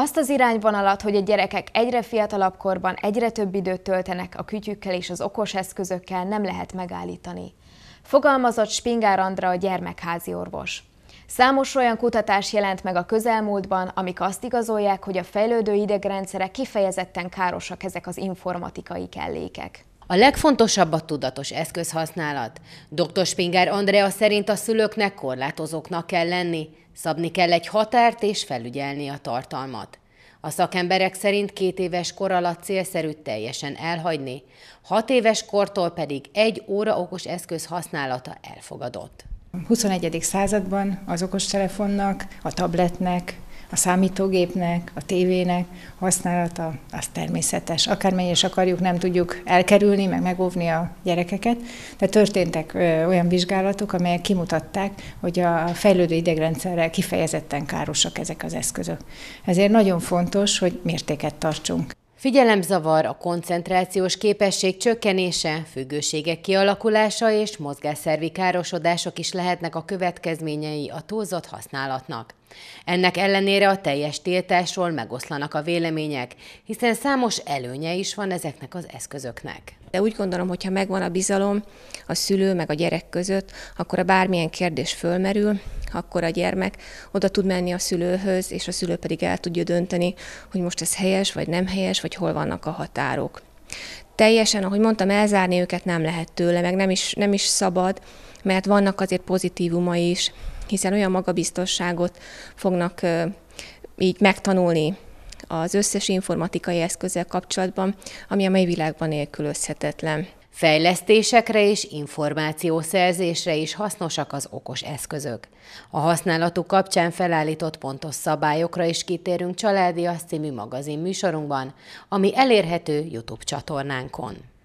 Azt az irányvonalat, hogy a gyerekek egyre fiatalabb korban egyre több időt töltenek a kütyükkel és az okos eszközökkel nem lehet megállítani. Fogalmazott Spingár Andra a gyermekházi orvos. Számos olyan kutatás jelent meg a közelmúltban, amik azt igazolják, hogy a fejlődő idegrendszere kifejezetten károsak ezek az informatikai kellékek. A legfontosabb a tudatos eszközhasználat. Dr. Spinger Andrea szerint a szülőknek korlátozóknak kell lenni, szabni kell egy határt és felügyelni a tartalmat. A szakemberek szerint két éves kor alatt célszerű teljesen elhagyni, hat éves kortól pedig egy óra okos eszköz használata elfogadott. 21. században az okostelefonnak, a tabletnek, a számítógépnek, a tévének használata, az természetes. Akármennyire is akarjuk, nem tudjuk elkerülni, meg megóvni a gyerekeket, de történtek olyan vizsgálatok, amelyek kimutatták, hogy a fejlődő idegrendszerrel kifejezetten károsak ezek az eszközök. Ezért nagyon fontos, hogy mértéket tartsunk. Figyelemzavar, a koncentrációs képesség csökkenése, függőségek kialakulása és mozgásszervi károsodások is lehetnek a következményei a túlzott használatnak. Ennek ellenére a teljes tiltásról megoszlanak a vélemények, hiszen számos előnye is van ezeknek az eszközöknek. De úgy gondolom, hogy ha megvan a bizalom a szülő meg a gyerek között, akkor a bármilyen kérdés fölmerül, akkor a gyermek oda tud menni a szülőhöz, és a szülő pedig el tudja dönteni, hogy most ez helyes vagy nem helyes, vagy hol vannak a határok. Teljesen, ahogy mondtam, elzárni őket nem lehet tőle, meg nem is, nem is szabad, mert vannak azért pozitívumai is hiszen olyan magabiztosságot fognak így megtanulni az összes informatikai eszközzel kapcsolatban, ami a mai világban nélkülözhetetlen. Fejlesztésekre és információszerzésre is hasznosak az okos eszközök. A használatuk kapcsán felállított pontos szabályokra is kitérünk családi asztimű magazin műsorunkban, ami elérhető YouTube csatornánkon.